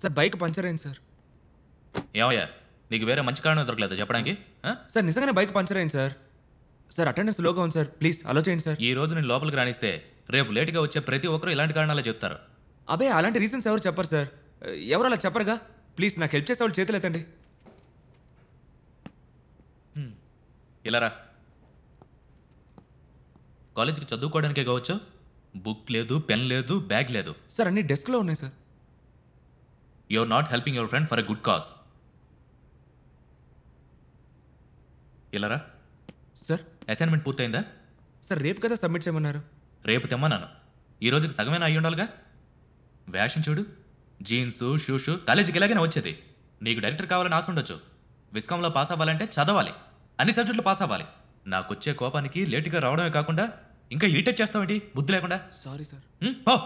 sir bike puncture అయింది sir ఏమయ్యా నీకు వేరే మంచి కారణం దొరకలేదు చెప్పడానికి సార్ నిజంగానే బైక్ పంచర్ అయింది సార్ సార్ అటెండెన్స్ లోగా ఉంది సార్ ప్లీజ్ అలో చేయండి సార్ ఈ రోజు నేను లోపలికి రాణిస్తే రేపు లేట్గా వచ్చే ప్రతి ఒక్కరూ ఇలాంటి కారణాలే చెప్తారు అబే అలాంటి రీజన్స్ ఎవరు చెప్పరు సార్ ఎవరు అలా చెప్పరుగా ప్లీజ్ నాకు హెల్ప్ చేసే వాళ్ళు చేతులు ఎత్తండి ఇలారా కాలేజీకి చదువుకోవడానికే కావచ్చు బుక్ లేదు పెన్ లేదు బ్యాగ్ లేదు సార్ అన్ని డెస్క్లో ఉన్నాయి sir you are not helping your friend for a good cause ఇలారా సార్ అసైన్మెంట్ పూర్తయిందా సార్ రేపు కదా సబ్మిట్ చేయమన్నారు రేపు తెమ్మన్నాను ఈ రోజుకి సగమైన అయ్యి ఉండాలిగా వ్యాషన్ చూడు జీన్స్ షూషు కాలేజీకి ఇలాగనే వచ్చేది నీకు డైరెక్టర్ కావాలని ఆశ ఉండొచ్చు విస్కాంలో పాస్ అవ్వాలంటే చదవాలి అన్ని సబ్జెక్టులు పాస్ అవ్వాలి నాకు వచ్చే కోపానికి లేటుగా రావడమే కాకుండా ఇంకా ఇరిటేట్ చేస్తావేంటి బుద్ధి లేకుండా సారీ సార్ ఓ